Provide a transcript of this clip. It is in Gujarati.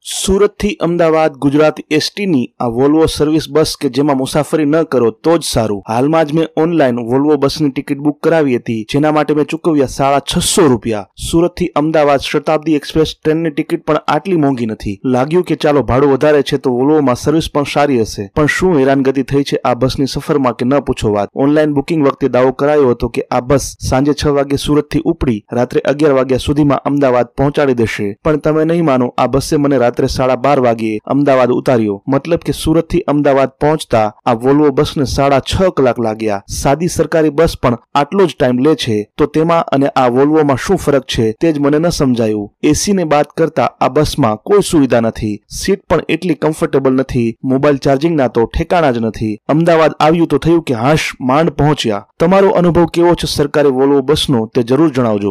સુરતથી અમદાવાદ ગુજરાત એસટીની આ વોલ્વો સર્વિસ બસ કે જેમાં મુસાફરી ન કરો તો જ સારું હાલમાં જ મેં ઓનલાઈન વોલ્વો બસની ટિકિટ બુક કરાવી હતી જેના માટે મેં ચૂકવ્યા સાડા છસો રૂપિયા સુરતથી અમદાવાદ શતાબ્દી એક્સપ્રેસ ટ્રેનની ટિકિટ પણ આટલી મોંઘી નથી લાગ્યું કે ચાલો ભાડું વધારે છે તો વોલ્વોમાં સર્વિસ પણ સારી હશે પણ શું હેરાનગતિ થઈ છે આ બસની સફરમાં કે ન પૂછો વાત ઓનલાઈન બુકિંગ વખતે દાવો કરાયો હતો કે આ બસ સાંજે છ વાગે સુરતથી ઉપડી રાત્રે અગિયાર વાગ્યા સુધીમાં અમદાવાદ પહોંચાડી દેશે પણ તમે નહીં માનો આ બસે મને રાત્રે સાડા બાર વાગ્યે અમદાવાદ ઉતાર્યો મતલબ કે સુરતથી અમદાવાદ પહોંચતા આ વોલ્વો બસને સાડા છ કલાક લાગ્યા સાદી સરકારી બસ પણ આટલો જ ટાઈમ લે છે તો તેમાં અને આ વોલ્વોમાં શું ફરક છે તે જ મને ન સમજાયું એસીને બાદ કરતા આ બસમાં કોઈ સુવિધા નથી સીટ પણ એટલી કમ્ફર્ટેબલ નથી મોબાઈલ ચાર્જિંગના તો ઠેકાણા જ નથી અમદાવાદ આવ્યું તો થયું કે હાશ માંડ પહોંચ્યા તમારો અનુભવ કેવો છે સરકારી વોલ્વો બસનો તે જરૂર જણાવજો